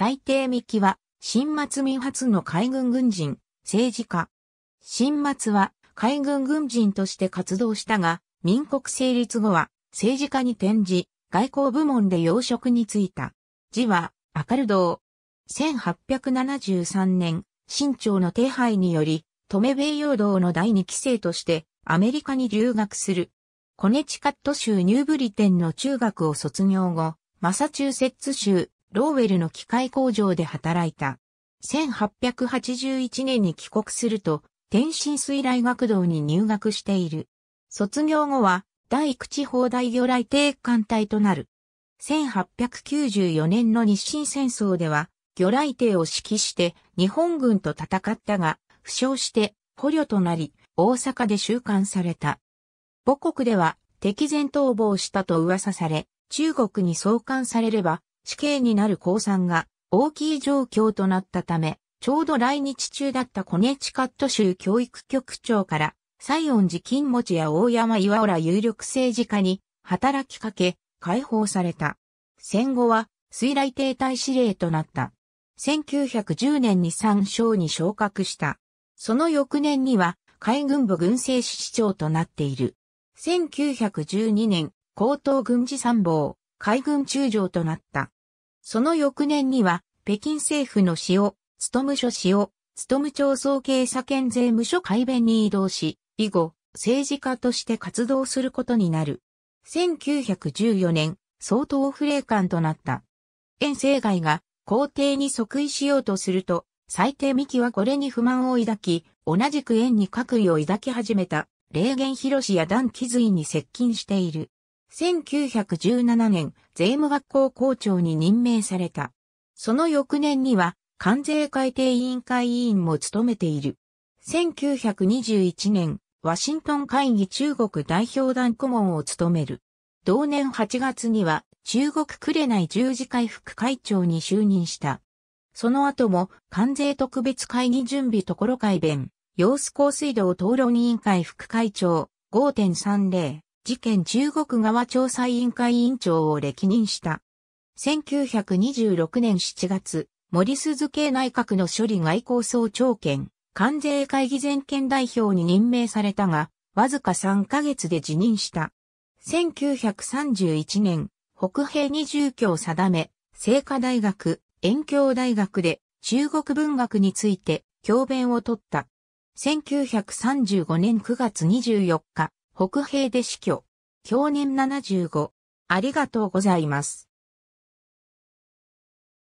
最低三木は、新末民初の海軍軍人、政治家。新末は、海軍軍人として活動したが、民国成立後は、政治家に転じ、外交部門で要職に就いた。字は、明る堂。1873年、清朝の手配により、留米洋道の第二期生として、アメリカに留学する。コネチカット州ニューブリテンの中学を卒業後、マサチューセッツ州ローウェルの機械工場で働いた。1881年に帰国すると、天津水雷学堂に入学している。卒業後は、第九地方大魚雷艇艦隊となる。1894年の日清戦争では、魚雷艇を指揮して日本軍と戦ったが、負傷して捕虜となり、大阪で収監された。母国では敵前逃亡したと噂され、中国に送還されれば、死刑になる降算が大きい状況となったため、ちょうど来日中だったコネチカット州教育局長から、西園寺金持や大山岩浦有力政治家に働きかけ、解放された。戦後は、水雷停滞指令となった。1910年に三省に昇格した。その翌年には、海軍部軍政司司長となっている。1912年、高等軍事参謀、海軍中将となった。その翌年には、北京政府の塩、を、務務所塩、を、務務町総計左県税務署改弁に移動し、以後、政治家として活動することになる。1914年、総統府礼官となった。遠征外が皇帝に即位しようとすると、最低三木はこれに不満を抱き、同じく縁に閣議を抱き始めた、霊言広志や段気髄に接近している。1917年、税務学校校長に任命された。その翌年には、関税改定委員会委員も務めている。1921年、ワシントン会議中国代表団顧問を務める。同年8月には、中国い十字会副会長に就任した。その後も、関税特別会議準備ところ会弁、様子高水道討論委員会副会長、5.30。事件中国側調査委員会委員長を歴任した。1926年7月、森鈴系内閣の処理外交総長兼、関税会議全権代表に任命されたが、わずか3ヶ月で辞任した。1931年、北平に住居を定め、清華大学、遠京大学で中国文学について教鞭を取った。1935年9月24日、北平で死去。享年75。ありがとうございます。